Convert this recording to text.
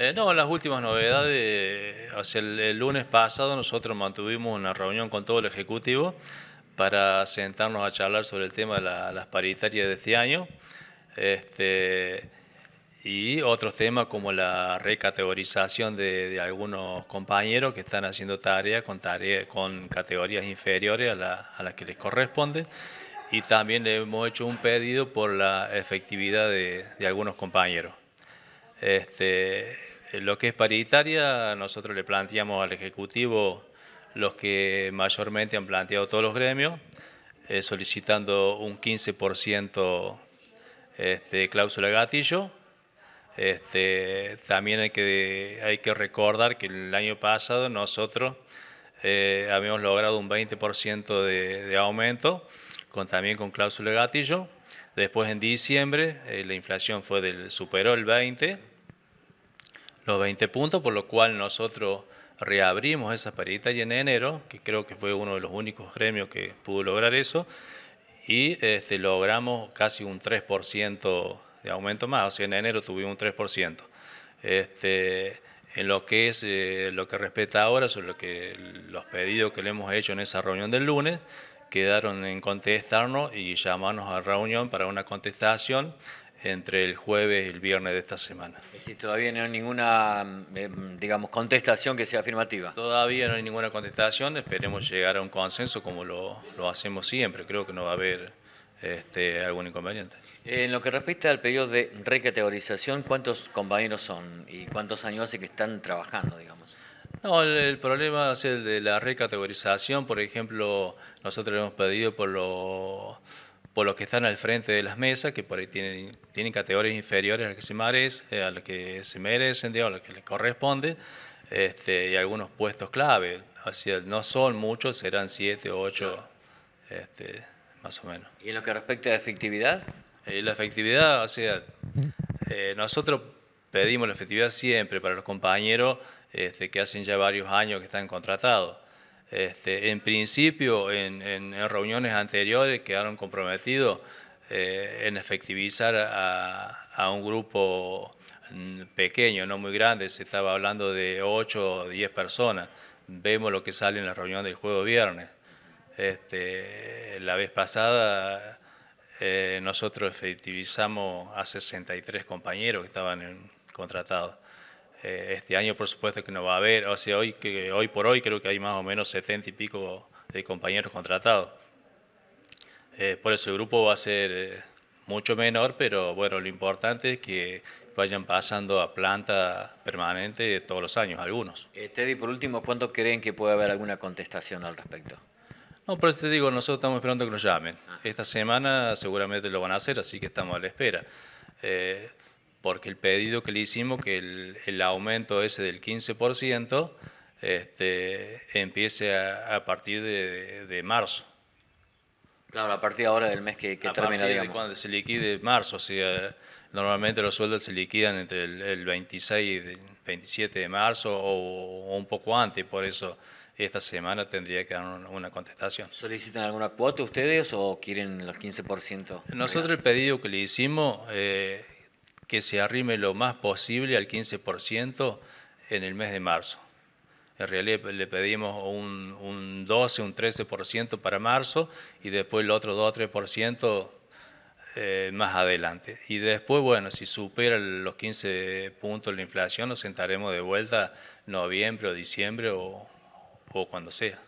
Eh, no, las últimas novedades, hacia el, lunes pasado nosotros mantuvimos una reunión con todo el Ejecutivo para sentarnos a charlar sobre el tema de las paritarias de este año este, y otros temas como la recategorización de, algunos compañeros que están haciendo tareas con, tarea, con categorías inferiores a, las que les corresponde y también le hemos hecho un pedido por la efectividad de, de algunos compañeros. Este, eh, lo que es paritaria, nosotros le planteamos al Ejecutivo los que mayormente han planteado todos los gremios, eh, solicitando un 15% este, cláusula gatillo. Este, también hay que, recordar que el año pasado nosotros eh, habíamos logrado un 20% de, aumento, con, también con cláusula gatillo. Después en diciembre la inflación fue del, superó el 20% los 20 puntos, por lo cual nosotros reabrimos esa parita y en enero, que creo que fue uno de los únicos gremios que pudo lograr eso, y este, logramos casi un 3% de aumento más, o sea, en enero tuvimos un 3%. Este, en lo que es eh, lo que respecta ahora sobre lo que los pedidos que le hemos hecho en esa reunión del lunes quedaron en contestarnos y llamarnos a reunión para una contestación entre el jueves y el viernes de esta semana. ¿Y si todavía no hay ninguna, eh, digamos, contestación que sea afirmativa? Todavía no hay ninguna contestación, esperemos llegar a un consenso como lo, hacemos siempre, creo que no va a haber este, algún inconveniente. Eh, en lo que respecta al pedido de recategorización, ¿cuántos compañeros son y cuántos años hace que están trabajando, digamos? No, el, el, problema es el de la recategorización, por ejemplo, nosotros hemos pedido por los por los que están al frente de las mesas, que por ahí tienen, categorías inferiores a las que se merecen, eh, a las que se merecen, digamos, a que les corresponde, este, y algunos puestos clave. Así no son muchos, serán siete o ocho, este, más o menos. ¿Y en lo que respecta a efectividad? Eh, la efectividad, o sea, eh, nosotros pedimos la efectividad siempre para los compañeros este, que hacen ya varios años que están contratados. Este, en principio, en, reuniones anteriores quedaron comprometidos eh, en efectivizar a, un grupo mm, pequeño, no muy grande, se estaba hablando de 8 o 10 personas. Vemos lo que sale en la reunión del jueves, viernes. Este, la vez pasada eh, nosotros efectivizamos a 63 compañeros que estaban contratados. Eh, este año, por supuesto, que no va a haber. O sea, hoy, que, hoy por hoy creo que hay más o menos setenta y pico de compañeros contratados. Eh, por eso el grupo va a ser eh, mucho menor, pero bueno, lo importante es que vayan pasando a planta permanente todos los años, algunos. Teddy, por último, ¿cuánto creen que puede haber alguna contestación al respecto? No, por eso te digo, nosotros estamos esperando que nos llamen. Ah. Esta semana seguramente lo van a hacer, así que estamos a la espera porque el pedido que le hicimos, que el, el aumento ese del 15%, este, empiece a, partir de, de, marzo. Claro, a partir de ahora del mes que, que a termina, partir digamos. De cuando se liquide marzo, o sea, normalmente los sueldos se liquidan entre el, 26 y el 27 de marzo o, un poco antes, por eso esta semana tendría que dar una contestación. ¿Solicitan alguna cuota ustedes o quieren los 15%? Nosotros el pedido que le hicimos eh, que se arrime lo más posible al 15% en el mes de marzo. En realidad le pedimos un, 12, un 13% para marzo y después el otro 2 o 3% más adelante. Y después, bueno, si supera los 15 puntos la inflación, nos sentaremos de vuelta noviembre o diciembre o cuando sea.